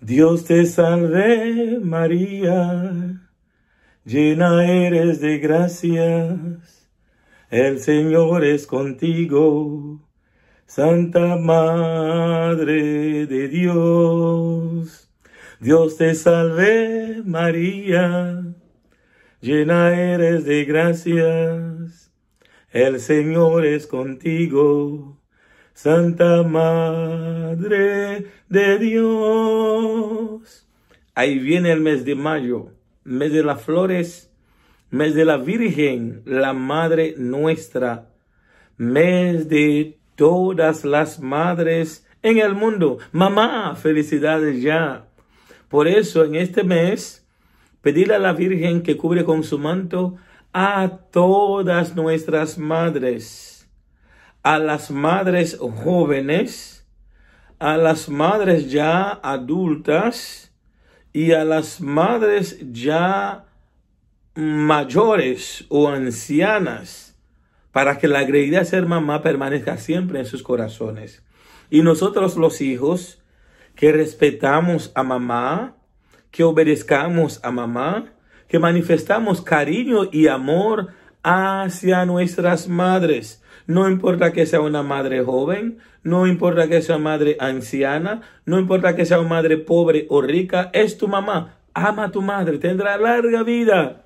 Dios te salve María, llena eres de gracias, el Señor es contigo, Santa Madre de Dios. Dios te salve María, llena eres de gracias, el Señor es contigo. Santa Madre de Dios. Ahí viene el mes de mayo, mes de las flores, mes de la Virgen, la Madre nuestra, mes de todas las madres en el mundo. Mamá, felicidades ya. Por eso en este mes, pedirle a la Virgen que cubre con su manto a todas nuestras madres a las madres jóvenes, a las madres ya adultas y a las madres ya mayores o ancianas para que la alegría de ser mamá permanezca siempre en sus corazones. Y nosotros los hijos que respetamos a mamá, que obedezcamos a mamá, que manifestamos cariño y amor hacia nuestras madres. No importa que sea una madre joven, no importa que sea madre anciana, no importa que sea una madre pobre o rica, es tu mamá. Ama a tu madre, tendrá larga vida.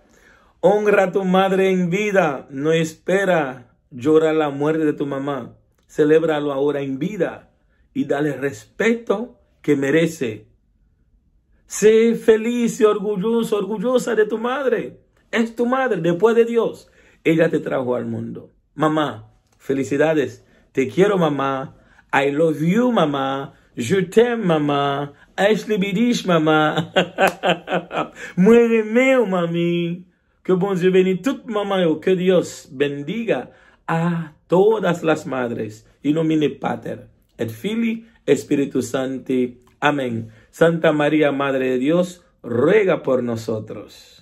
Honra a tu madre en vida, no espera, llorar la muerte de tu mamá. Celébralo ahora en vida y dale respeto que merece. Sé feliz y orgulloso, orgullosa de tu madre. Es tu madre después de Dios. Ella te trajo al mundo. Mamá, felicidades. Te quiero, mamá. I love you, mamá. Je t'aime, mamá. Ashley Bidish, mamá. Muere meu, mami. Que bon Dieu oh, que Dios bendiga a todas las madres. Y nomine Pater, et Fili, Espíritu Santo. Amén. Santa María, Madre de Dios, ruega por nosotros.